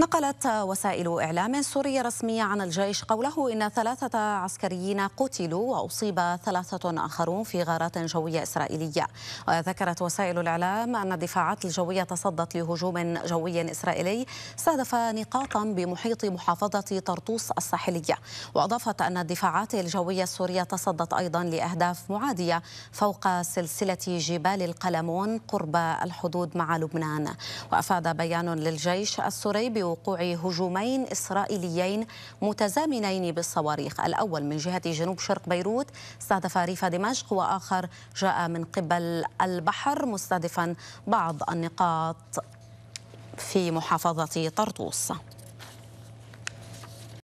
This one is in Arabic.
نقلت وسائل إعلام سورية رسمية عن الجيش قوله إن ثلاثة عسكريين قتلوا وأصيب ثلاثة آخرون في غارات جوية إسرائيلية وذكرت وسائل الإعلام أن الدفاعات الجوية تصدت لهجوم جوي إسرائيلي استهدف نقاطا بمحيط محافظة طرطوس الساحلية وأضافت أن الدفاعات الجوية السورية تصدت أيضا لأهداف معادية فوق سلسلة جبال القلمون قرب الحدود مع لبنان وأفاد بيان للجيش السوري وقوع هجومين إسرائيليين متزامنين بالصواريخ الأول من جهة جنوب شرق بيروت استهدف ريف دمشق وآخر جاء من قبل البحر مستهدفا بعض النقاط في محافظة طرطوس